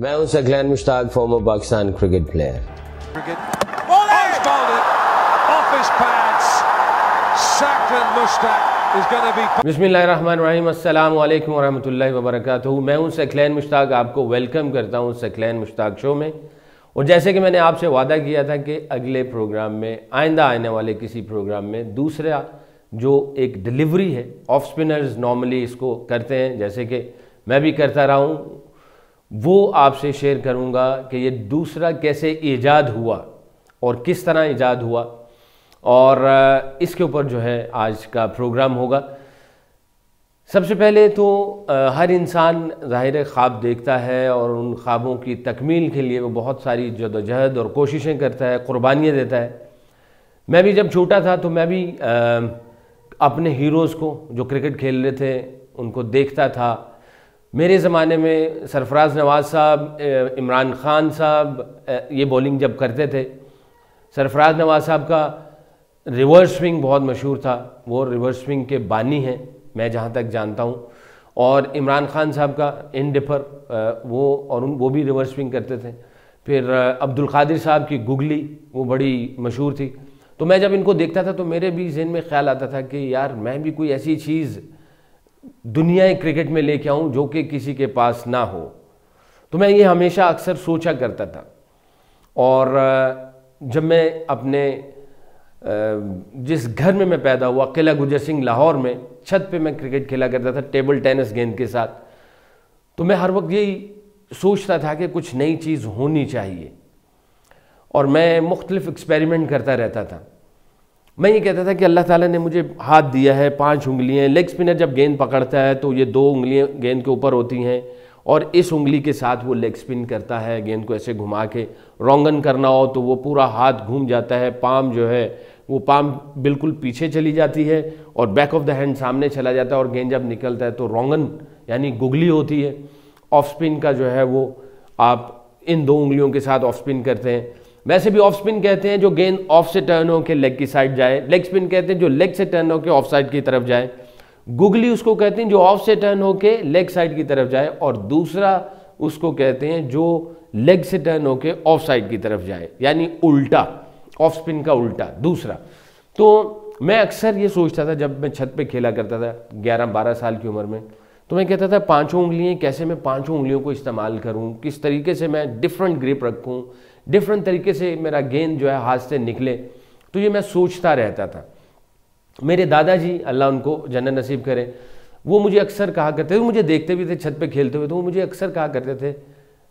मैं हूं Saqlain Mushtaq former Pakistan cricket player बसमीम अल्लाम वबरक मैं हूं सकलैन मुश्ताक आपको वेलकम करता हूं सकलैन मुश्ताक शो में और जैसे कि मैंने आपसे वादा किया था कि अगले प्रोग्राम में आइंदा आने वाले किसी प्रोग्राम में दूसरा जो एक डिलीवरी है ऑफ स्पिनर्स नॉर्मली इसको करते हैं जैसे कि मैं भी करता रहा हूँ वो आपसे शेयर करूँगा कि ये दूसरा कैसे ईजाद हुआ और किस तरह ईजाद हुआ और इसके ऊपर जो है आज का प्रोग्राम होगा सबसे पहले तो हर इंसान ज़ाहिर ख्वाब देखता है और उन ख्वाबों की तकमील के लिए वो बहुत सारी जदोजहद और कोशिशें करता है क़ुरबानियाँ देता है मैं भी जब छोटा था तो मैं भी अपने हीरोज़ को जो क्रिकेट खेल रहे थे उनको देखता था मेरे ज़माने में सरफराज नवाज़ साहब इमरान ख़ान साहब ये बॉलिंग जब करते थे सरफराज नवाज़ साहब का रिवर्स स्विंग बहुत मशहूर था वो रिवर्स स्विंग के बानी हैं मैं जहाँ तक जानता हूँ और इमरान ख़ान साहब का इन डिफर वो और उन वो भी रिवर्स स्विंग करते थे फिर अब्दुल कादिर साहब की गुगली वो बड़ी मशहूर थी तो मैं जब इनको देखता था तो मेरे भी जहन में ख्याल आता था कि यार मैं भी कोई ऐसी चीज़ दुनियाई क्रिकेट में लेके आऊं जो कि किसी के पास ना हो तो मैं ये हमेशा अक्सर सोचा करता था और जब मैं अपने जिस घर में मैं पैदा हुआ किला गुजर सिंह लाहौर में छत पे मैं क्रिकेट खेला करता था टेबल टेनिस गेंद के साथ तो मैं हर वक्त यही सोचता था कि कुछ नई चीज़ होनी चाहिए और मैं मुख्तलिफ एक्सपेरिमेंट करता रहता था मैं ये कहता था कि अल्लाह ताला ने मुझे हाथ दिया है पांच उंगलियां लेग स्पिनर जब गेंद पकड़ता है तो ये दो उंगलियां गेंद के ऊपर होती हैं और इस उंगली के साथ वो लेग स्पिन करता है गेंद को ऐसे घुमा के रोंगन करना हो तो वो पूरा हाथ घूम जाता है पाम जो है वो पाम बिल्कुल पीछे चली जाती है और बैक ऑफ द हैंड सामने चला जाता है और गेंद जब निकलता है तो रोंगन यानी गुगली होती है ऑफ स्पिन का जो है वो आप इन दो उंगलियों के साथ ऑफ स्पिन करते हैं वैसे भी ऑफ स्पिन कहते हैं जो गेंद ऑफ से टर्न हो के लेग की साइड जाए लेग स्पिन कहते हैं जो लेग से टर्न हो के ऑफ साइड की तरफ जाए गुगली उसको कहते हैं जो ऑफ से टर्न हो के लेग साइड की तरफ जाए और दूसरा उसको कहते हैं जो लेग से टर्न हो के ऑफ साइड की तरफ जाए यानी उल्टा ऑफ स्पिन का उल्टा दूसरा तो मैं अक्सर ये सोचता था जब मैं छत पे खेला करता था ग्यारह बारह साल की उम्र में तो मैं कहता था पांचों उंगलियां कैसे मैं पांचों उंगलियों को इस्तेमाल करूं किस तरीके से मैं डिफरेंट ग्रिप रखूं डिफरेंट तरीके से मेरा गेंद जो है हाथ से निकले तो ये मैं सोचता रहता था मेरे दादाजी अल्लाह उनको जन्न नसीब करें वो मुझे अक्सर कहा करते थे मुझे देखते भी थे छत पे खेलते हुए तो वो मुझे अक्सर कहा करते थे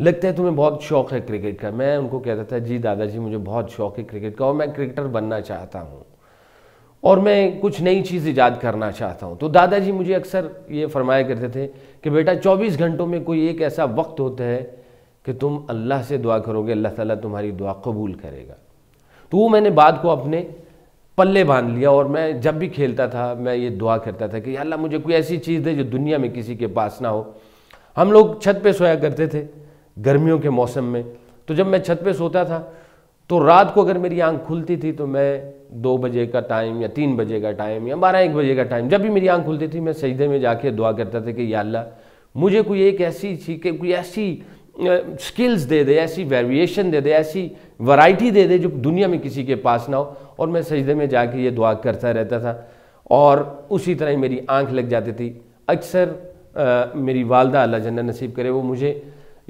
लगता है तुम्हें बहुत शौक़ है क्रिकेट का मैं उनको कहता था जी दादाजी मुझे बहुत शौक़ है क्रिकेट का और मैं क्रिकेटर बनना चाहता हूँ और मैं कुछ नई चीज़ ईजाद करना चाहता हूँ तो दादाजी मुझे अक्सर ये फरमाया करते थे कि बेटा 24 घंटों में कोई एक ऐसा वक्त होता है कि तुम अल्लाह से दुआ करोगे अल्लाह ताला तुम्हारी दुआ कबूल करेगा तो वो मैंने बाद को अपने पल्ले बांध लिया और मैं जब भी खेलता था मैं ये दुआ करता था कि अल्लाह मुझे कोई ऐसी चीज़ दे जो दुनिया में किसी के पास ना हो हम लोग छत पे सोया करते थे गर्मियों के मौसम में तो जब मैं छत पे सोता था तो रात को अगर मेरी आंख खुलती थी तो मैं दो बजे का टाइम या तीन बजे का टाइम या बारह एक बजे का टाइम जब भी मेरी आंख खुलती थी मैं सजदे में जाके दुआ करता था कि या अल्लाह मुझे कोई एक ऐसी चीज कोई ऐसी स्किल्स दे दे ऐसी वेरिएशन दे दे ऐसी वैरायटी दे दे जो दुनिया में किसी के पास ना हो और मैं सजदे में जाकर ये दुआ करता रहता था और उसी तरह ही मेरी आंख लग जाती थी अक्सर मेरी वालदा अल्लाह जन्ना नसीब करे वो मुझे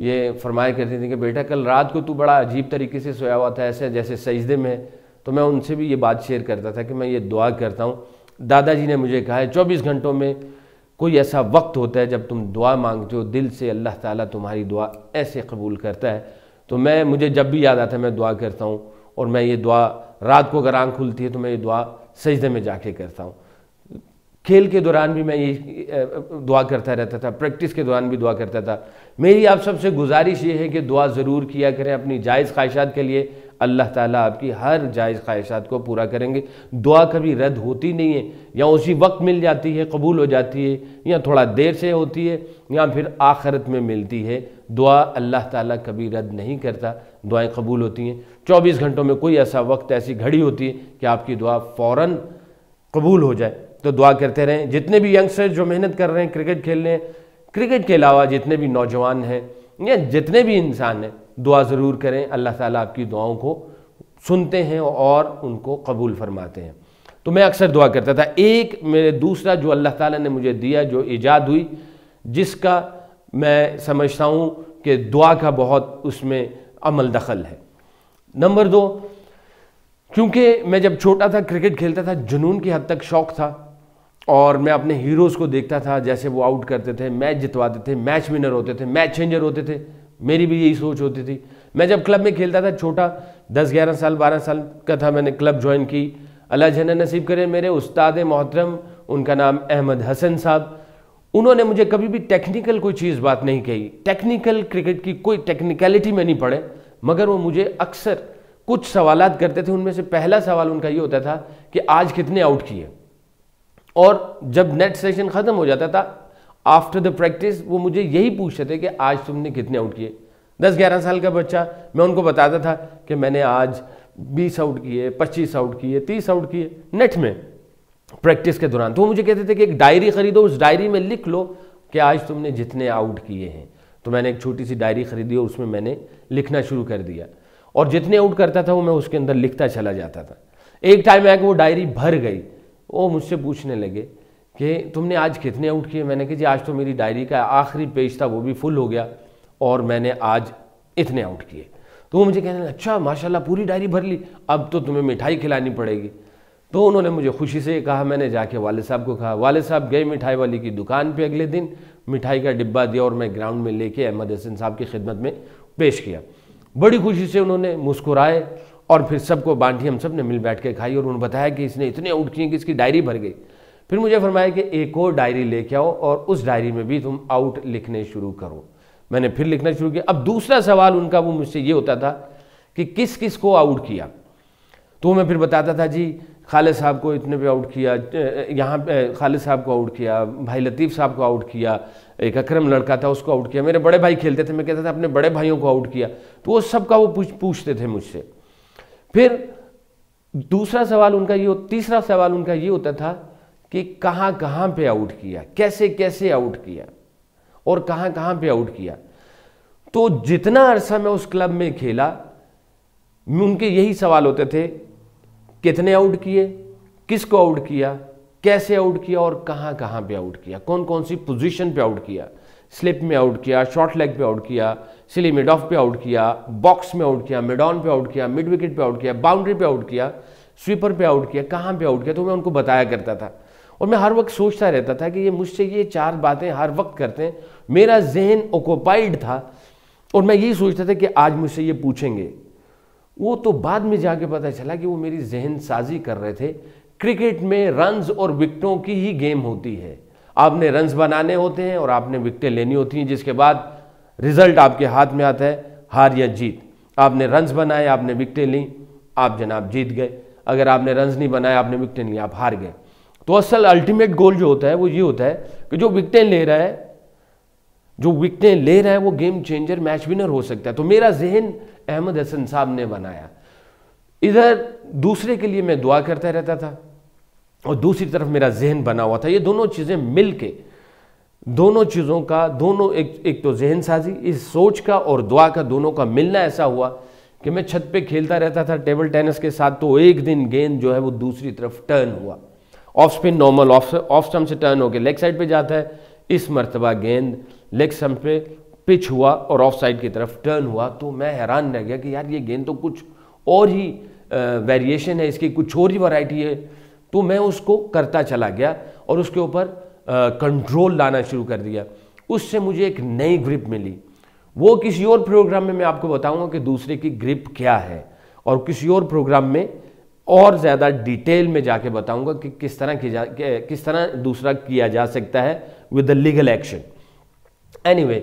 ये फरमाया करती थी कि बेटा कल रात को तू बड़ा अजीब तरीके से सोया हुआ था ऐसे जैसे सजदे में तो मैं उनसे भी ये बात शेयर करता था कि मैं ये दुआ करता हूँ दादाजी ने मुझे कहा है चौबीस घंटों में कोई ऐसा वक्त होता है जब तुम दुआ मांगते हो दिल से अल्लाह ताला तुम्हारी दुआ ऐसे कबूल करता है तो मैं मुझे जब भी याद आता है मैं दुआ करता हूँ और मैं ये दुआ रात को अगर आँख खुलती है तो मैं ये दुआ सजदे में जा करता हूँ खेल के दौरान भी मैं ये दुआ करता रहता था प्रैक्टिस के दौरान भी दुआ करता था मेरी आप सबसे गुजारिश ये है कि दुआ ज़रूर किया करें अपनी जायज़ ख्वाहिशात के लिए अल्लाह ताला आपकी हर जायज़ ख्वाहिशात को पूरा करेंगे दुआ कभी रद्द होती नहीं है या उसी वक्त मिल जाती है कबूल हो जाती है या थोड़ा देर से होती है या फिर आखरत में मिलती है दुआ अल्लाह ताला कभी रद्द नहीं करता दुआएं कबूल होती हैं 24 घंटों में कोई ऐसा वक्त ऐसी घड़ी होती है कि आपकी दुआ फ़ौर कबूल हो जाए तो दुआ करते रहें जितने भी यंगस्टर्स जो मेहनत कर रहे हैं क्रिकेट खेल रहे हैं क्रिकेट के अलावा जितने भी नौजवान हैं या जितने भी इंसान हैं दुआ ज़रूर करें अल्लाह ताला आपकी दुआओं को सुनते हैं और उनको कबूल फरमाते हैं तो मैं अक्सर दुआ करता था एक मेरे दूसरा जो अल्लाह ताला ने मुझे दिया जो ईजाद हुई जिसका मैं समझता हूँ कि दुआ का बहुत उसमें अमल दखल है नंबर दो क्योंकि मैं जब छोटा था क्रिकेट खेलता था जुनून की हद तक शौक़ था और मैं अपने हीरोज़ को देखता था जैसे वो आउट करते थे मैच जितवाते थे मैच विनर होते थे मैच चेंजर होते थे मेरी भी यही सोच होती थी मैं जब क्लब में खेलता था छोटा दस ग्यारह साल बारह साल का था मैंने क्लब ज्वाइन की अल्लाह जना नसीब करे मेरे उस्ताद मोहतरम उनका नाम अहमद हसन साहब उन्होंने मुझे कभी भी टेक्निकल कोई चीज़ बात नहीं कही टेक्निकल क्रिकेट की कोई टेक्निकलिटी में नहीं पढ़े मगर वो मुझे अक्सर कुछ सवाल करते थे उनमें से पहला सवाल उनका ये होता था कि आज कितने आउट किए और जब नेट सेशन ख़त्म हो जाता था आफ्टर द प्रैक्टिस वो मुझे यही पूछते थे कि आज तुमने कितने आउट किए दस ग्यारह साल का बच्चा मैं उनको बताता था कि मैंने आज बीस आउट किए पच्चीस आउट किए तीस आउट किए नेट में प्रैक्टिस के दौरान तो वो मुझे कहते थे कि एक डायरी खरीदो उस डायरी में लिख लो कि आज तुमने जितने आउट किए हैं तो मैंने एक छोटी सी डायरी खरीदी और उसमें मैंने लिखना शुरू कर दिया और जितने आउट करता था वो मैं उसके अंदर लिखता चला जाता था एक टाइम आया कि वो डायरी भर गई वो मुझसे पूछने लगे कि तुमने आज कितने आउट किए मैंने कहा जी आज तो मेरी डायरी का आखिरी पेज था वो भी फुल हो गया और मैंने आज इतने आउट किए तो वो मुझे कहने लगे अच्छा माशाल्लाह पूरी डायरी भर ली अब तो तुम्हें मिठाई खिलानी पड़ेगी तो उन्होंने मुझे खुशी से कहा मैंने जाके वाले साहब को कहा वाले साहब गए मिठाई वाली की दुकान पे अगले दिन मिठाई का डिब्बा दिया और मैं ग्राउंड में लेके अहमद हसन साहब की खिदमत में पेश किया बड़ी खुशी से उन्होंने मुस्कुराए और फिर सबको बांटी हम सब ने मिल बैठ के खाई और उन्होंने बताया कि इसने इतने आउट किए कि इसकी डायरी भर गई फिर मुझे फरमाया कि एक और डायरी लेके आओ और उस डायरी में भी तुम आउट लिखने शुरू करो मैंने फिर लिखना शुरू किया अब दूसरा सवाल उनका वो मुझसे ये होता था कि किस किस को आउट किया तो मैं फिर बताता था जी खालिद साहब को इतने पे आउट किया यहाँ खालिद साहब को आउट किया भाई लतीफ़ साहब को आउट किया एक अक्रम लड़का था उसको आउट किया मेरे बड़े भाई खेलते थे मैं कहता था अपने बड़े भाइयों को आउट किया तो वो सबका वो पूछ पूछते थे मुझसे फिर दूसरा सवाल उनका ये तीसरा सवाल उनका ये होता था कि कहाँ कहाँ पे आउट किया कैसे कैसे आउट किया और कहाँ कहाँ पे आउट किया तो जितना अरसा मैं उस क्लब में खेला उनके यही सवाल होते थे कितने आउट किए किसको आउट किया कैसे आउट किया और कहाँ कहाँ पे आउट किया कौन कौन सी पोजीशन पे आउट किया स्लिप में आउट किया शॉर्ट लेग पे आउट किया सिली मिड ऑफ पे आउट किया बॉक्स में आउट किया मिड ऑन पे आउट किया मिड विकेट पे आउट किया बाउंड्री पे आउट किया स्वीपर पे आउट किया कहाँ पे आउट किया तो मैं उनको बताया करता था और मैं हर वक्त सोचता रहता था कि ये मुझसे ये चार बातें हर वक्त करते हैं मेरा जहन ऑक्योपाइड था और मैं यही सोचता था कि आज मुझसे ये पूछेंगे वो तो बाद में जाके पता चला कि वो मेरी जहन साजी कर रहे थे क्रिकेट में रन्स और विकटों की ही गेम होती है आपने रन्स बनाने होते हैं और आपने विकटें लेनी होती हैं जिसके बाद रिज़ल्ट आपके हाथ में आता है हार या जीत आपने रन्स बनाए आपने विकटें ली आप जनाब जीत गए अगर आपने रन्स नहीं बनाए आपने विकटें ली आप हार गए तो असल अल्टीमेट गोल जो होता है वो ये होता है कि जो विकटें ले रहा है जो विकटें ले रहा है वो गेम चेंजर मैच विनर हो सकता है तो मेरा जहन अहमद हसन साहब ने बनाया इधर दूसरे के लिए मैं दुआ करता रहता था और दूसरी तरफ मेरा जहन बना हुआ था ये दोनों चीज़ें मिल के दोनों चीज़ों का दोनों एक एक तो जहन साजी इस सोच का और दुआ का दोनों का मिलना ऐसा हुआ कि मैं छत पे खेलता रहता था टेबल टेनिस के साथ तो एक दिन गेंद जो है वो दूसरी तरफ टर्न हुआ off spin normal off off stump से टर्न होकर लेग साइड पे जाता है इस मरतबा गेंद लेग स्टम्प पे पिच हुआ और ऑफ साइड की तरफ टर्न हुआ तो मैं हैरान रह गया कि यार ये गेंद तो कुछ और ही वेरिएशन है इसकी कुछ और ही वैरायटी है तो मैं उसको करता चला गया और उसके ऊपर कंट्रोल लाना शुरू कर दिया उससे मुझे एक नई ग्रिप मिली वो किसी और प्रोग्राम में मैं आपको बताऊंगा कि दूसरे की ग्रिप क्या है और किसी और प्रोग्राम में और ज़्यादा डिटेल में जाके बताऊंगा कि किस तरह की जा किस तरह दूसरा किया जा सकता है with the legal action anyway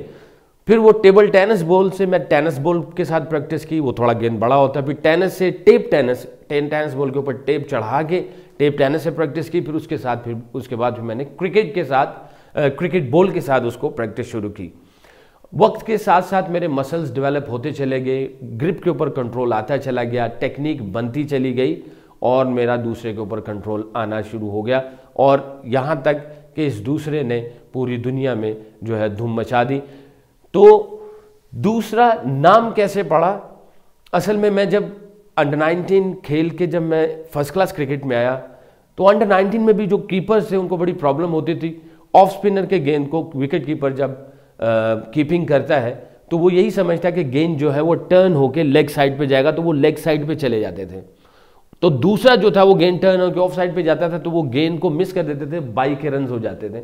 फिर वो टेबल टेनिस बॉल से मैं टेनिस बॉल के साथ प्रैक्टिस की वो थोड़ा गेंद बड़ा होता है फिर टेनिस से tape tennis ten tennis ball के ऊपर टेप चढ़ा के टेप टेनिस से प्रैक्टिस की फिर उसके साथ फिर उसके बाद फिर मैंने क्रिकेट के साथ क्रिकेट बॉल के साथ उसको प्रैक्टिस शुरू की वक्त के साथ साथ मेरे मसल्स डेवलप होते चले गए ग्रिप के ऊपर कंट्रोल आता चला गया टेक्निक बनती चली गई और मेरा दूसरे के ऊपर कंट्रोल आना शुरू हो गया और यहाँ तक कि इस दूसरे ने पूरी दुनिया में जो है धूम मचा दी तो दूसरा नाम कैसे पड़ा असल में मैं जब अंडर 19 खेल के जब मैं फर्स्ट क्लास क्रिकेट में आया तो अंडर 19 में भी जो कीपर्स थे उनको बड़ी प्रॉब्लम होती थी ऑफ स्पिनर के गेंद को विकेट कीपर जब कीपिंग करता है तो वो यही समझता है कि गेंद जो है वो टर्न होकर लेग साइड पे जाएगा तो वो लेग साइड पे चले जाते थे तो दूसरा जो था वो गेंद टर्न होकर ऑफ साइड पे जाता था तो वो गेंद को मिस कर देते थे बाई के रन हो जाते थे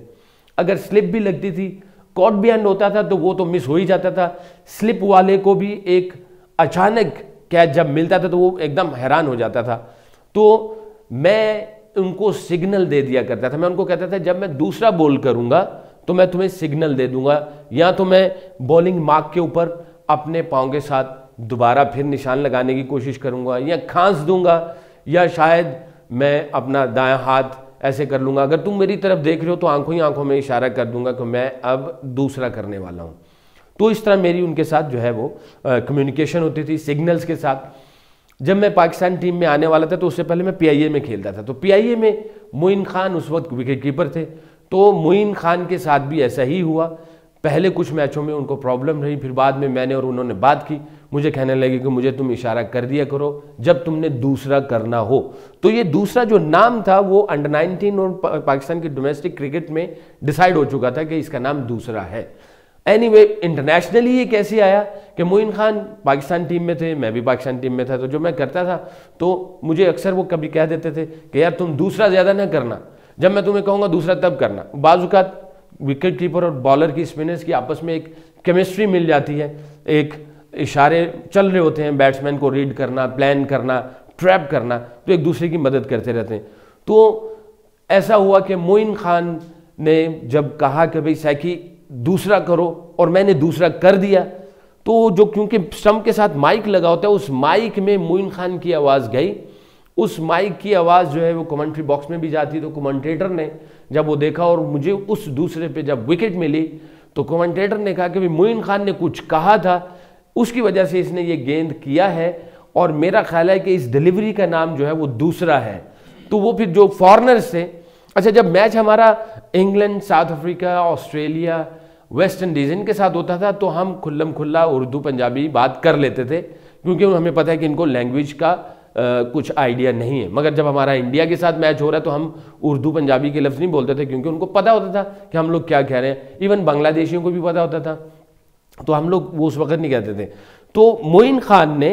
अगर स्लिप भी लगती थी कॉट भी होता था तो वो तो मिस हो ही जाता था स्लिप वाले को भी एक अचानक क्या जब मिलता था तो वो एकदम हैरान हो जाता था तो मैं उनको सिग्नल दे दिया करता था मैं उनको कहता था जब मैं दूसरा बॉल करूंगा तो मैं तुम्हें सिग्नल दे दूंगा या तो मैं बॉलिंग मार्क के ऊपर अपने पाँव के साथ दोबारा फिर निशान लगाने की कोशिश करूंगा या खांस दूंगा या शायद मैं अपना दाया हाथ ऐसे कर लूंगा अगर तुम मेरी तरफ देख रहे हो तो आंखों ही आंखों में इशारा कर दूंगा कि मैं अब दूसरा करने वाला हूं तो इस तरह मेरी उनके साथ जो है वो कम्युनिकेशन होती थी सिग्नल्स के साथ जब मैं पाकिस्तान टीम में आने वाला था तो उससे पहले मैं पी में खेलता था तो पी में मोइन खान उस वक्त विकेट कीपर थे तो मोइन खान के साथ भी ऐसा ही हुआ पहले कुछ मैचों में उनको प्रॉब्लम रही फिर बाद में मैंने और उन्होंने बात की मुझे कहने लगे कि मुझे तुम इशारा कर दिया करो जब तुमने दूसरा करना हो तो ये दूसरा जो नाम था वो अंडर 19 और पाकिस्तान की डोमेस्टिक क्रिकेट में डिसाइड हो चुका था कि इसका नाम दूसरा है एनी वे इंटरनेशनली ये कैसे आया कि मोइन खान पाकिस्तान टीम में थे मैं भी पाकिस्तान टीम में था तो जो मैं करता था तो मुझे अक्सर वो कभी कह देते थे कि यार तुम दूसरा ज़्यादा ना करना जब मैं तुम्हें कहूँगा दूसरा तब करना बाज़ात विकेट कीपर और बॉलर की स्पिनर्स की आपस में एक केमिस्ट्री मिल जाती है एक इशारे चल रहे होते हैं बैट्समैन को रीड करना प्लान करना ट्रैप करना तो एक दूसरे की मदद करते रहते हैं तो ऐसा हुआ कि मोइन खान ने जब कहा कि भाई सैकी दूसरा करो और मैंने दूसरा कर दिया तो जो क्योंकि स्टम्प के साथ माइक लगा होता है उस माइक में मोइन खान की आवाज़ गई उस माइक की आवाज़ जो है वो कमेंट्री बॉक्स में भी जाती तो कमेंटेटर ने जब वो देखा और मुझे उस दूसरे पे जब विकेट मिली तो कमेंटेटर ने कहा कि भाई मोइन खान ने कुछ कहा था उसकी वजह से इसने ये गेंद किया है और मेरा ख्याल है कि इस डिलीवरी का नाम जो है वो दूसरा है तो वो फिर जो फॉरनर्स थे अच्छा जब मैच हमारा England South Africa Australia West Indies इनके साथ होता था तो हम खुल्लम खुल्ला उर्दू पंजाबी बात कर लेते थे क्योंकि हमें पता है कि इनको लैंग्वेज का आ, कुछ आइडिया नहीं है मगर जब हमारा इंडिया के साथ मैच हो रहा है तो हम उर्दू पंजाबी के लफ्ज़ नहीं बोलते थे क्योंकि उनको पता होता था कि हम लोग क्या कह रहे हैं इवन बांग्लादेशियों को भी पता होता था तो हम लोग वो उस वक़्त नहीं कहते थे तो मोइन ख़ान ने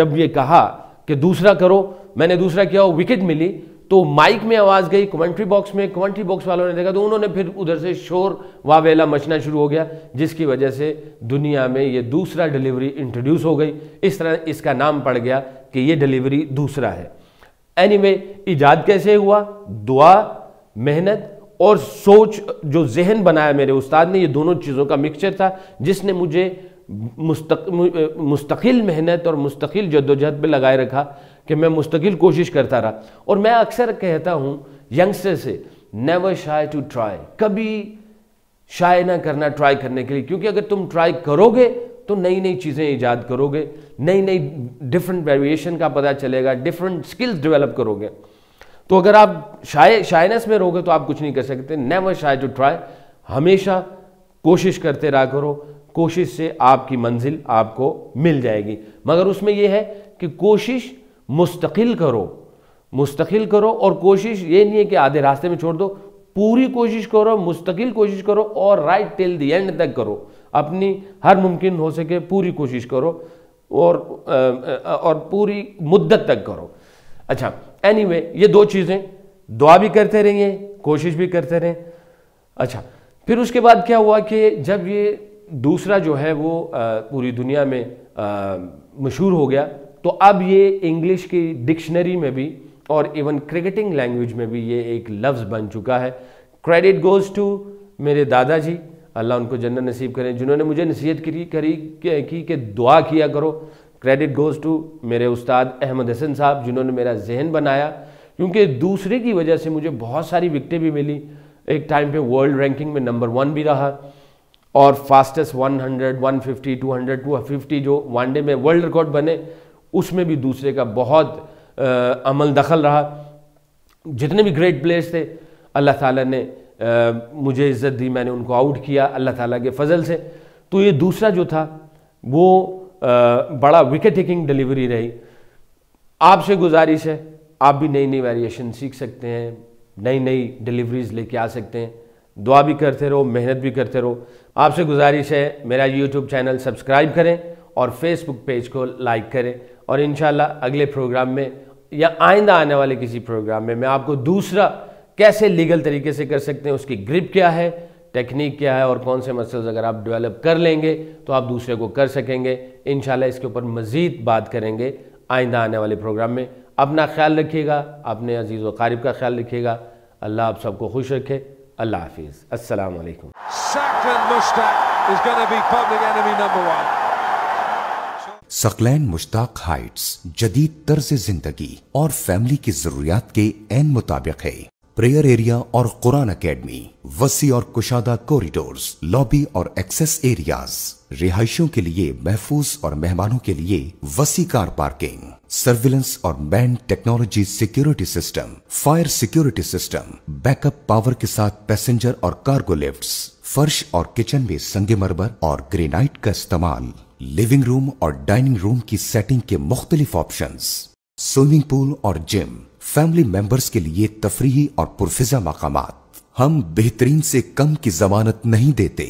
जब ये कहा कि दूसरा करो मैंने दूसरा किया विकेट मिली तो माइक में आवाज़ गई कमेंट्री बॉक्स में कमेंट्री बॉक्स वालों ने देखा तो उन्होंने फिर उधर से शोर वावेला मचना शुरू हो गया जिसकी वजह से दुनिया में ये दूसरा डिलीवरी इंट्रोड्यूस हो गई इस तरह इसका नाम पड़ गया कि ये डिलीवरी दूसरा है एनीवे anyway, इजाद कैसे हुआ दुआ मेहनत और सोच जो जहन बनाया मेरे उस्ताद ने ये दोनों चीज़ों का मिक्सचर था जिसने मुझे मुस्तक, मुस्तकिल मेहनत और मुस्तकिल जद्दोजहद पर लगाए रखा कि मैं मुस्तकिल कोशिश करता रहा और मैं अक्सर कहता हूँ यंगस्टर से नेवर शाई टू ट्राई कभी शाय ना करना ट्राई करने के लिए क्योंकि अगर तुम ट्राई करोगे तो नई नई चीज़ें ईजाद करोगे नई नई डिफरेंट वेरिएशन का पता चलेगा डिफरेंट स्किल्स डेवलप करोगे तो अगर आप शाय शाइनेस में रहोगे तो आप कुछ नहीं कर सकते नेवर शाय टू ट्राई हमेशा कोशिश करते रहा करो कोशिश से आपकी मंजिल आपको मिल जाएगी मगर उसमें यह है कि कोशिश मुस्तकिल करो मुस्तकिल करो और कोशिश ये नहीं है कि आधे रास्ते में छोड़ दो पूरी कोशिश करो मुस्तकिल कोशिश करो और राइट टिल द एंड तक करो अपनी हर मुमकिन हो सके पूरी कोशिश करो और और पूरी मुद्दत तक करो अच्छा एनीवे anyway, ये दो चीज़ें दुआ भी करते रहिए कोशिश भी करते रहें अच्छा फिर उसके बाद क्या हुआ कि जब ये दूसरा जो है वो पूरी दुनिया में मशहूर हो गया तो अब ये इंग्लिश की डिक्शनरी में भी और इवन क्रिकेटिंग लैंग्वेज में भी ये एक लफ्ज़ बन चुका है क्रेडिट गोज़ टू मेरे दादाजी अल्लाह उनको जन्नत नसीब करें जिन्होंने मुझे नसीहत करी करी की कि दुआ किया करो क्रेडिट गोज़ टू मेरे उस्ताद अहमद हसन साहब जिन्होंने मेरा जहन बनाया क्योंकि दूसरे की वजह से मुझे बहुत सारी विकटें भी मिली एक टाइम पे वर्ल्ड रैंकिंग में नंबर वन भी रहा और फास्टेस्ट 100, 150, 200, 250 जो वनडे में वर्ल्ड रिकॉर्ड बने उसमें भी दूसरे का बहुत आ, अमल दखल रहा जितने भी ग्रेट प्लेयर्स थे अल्लाह ताला ने आ, मुझे इज़्ज़त दी मैंने उनको आउट किया अल्लाह ताला के फजल से तो ये दूसरा जो था वो आ, बड़ा विकेट टेकिंग डिलीवरी रही आपसे गुजारिश है आप भी नई नई वेरिएशन सीख सकते हैं नई नई डिलीवरीज लेके आ सकते हैं दुआ भी करते रहो मेहनत भी करते रहो आपसे गुजारिश है मेरा यूट्यूब चैनल सब्सक्राइब करें और फेसबुक पेज को लाइक करें और इन अगले प्रोग्राम में या आइंदा आने वाले किसी प्रोग्राम में मैं आपको दूसरा कैसे लीगल तरीके से कर सकते हैं उसकी ग्रिप क्या है टेक्निक क्या है और कौन से मसल्स अगर आप डेवलप कर लेंगे तो आप दूसरे को कर सकेंगे इन इसके ऊपर मज़ीद बात करेंगे आइंदा आने वाले प्रोग्राम में अपना ख्याल रखिएगा अपने अजीज़ वारिब का ख्याल रखिएगा अल्लाह आप सबको खुश रखे अल्लाह हाफिज़ असलकम सकलैन मुश्ताक हाइट्स जदीद तर्ज जिंदगी और फैमिली की जरूरियात के एन मुताबिक है प्रेयर एरिया और कुरान अकेडमी वसी और कुशादा कॉरिडोर लॉबी और एक्सेस एरियाज रिहायशों के लिए महफूज और मेहमानों के लिए वसी कार पार्किंग सर्विलेंस और man technology security system fire security system backup power के साथ पैसेंजर और कार्गो लिफ्ट फर्श और किचन में संगमरमर और ग्रेनाइट का इस्तेमाल लिविंग रूम और डाइनिंग रूम की सेटिंग के मुख्तलिफ ऑप्शन स्विमिंग पूल और जिम फैमिली मेंबर्स के लिए तफरी और पुरफिजा मकाम हम बेहतरीन से कम की जमानत नहीं देते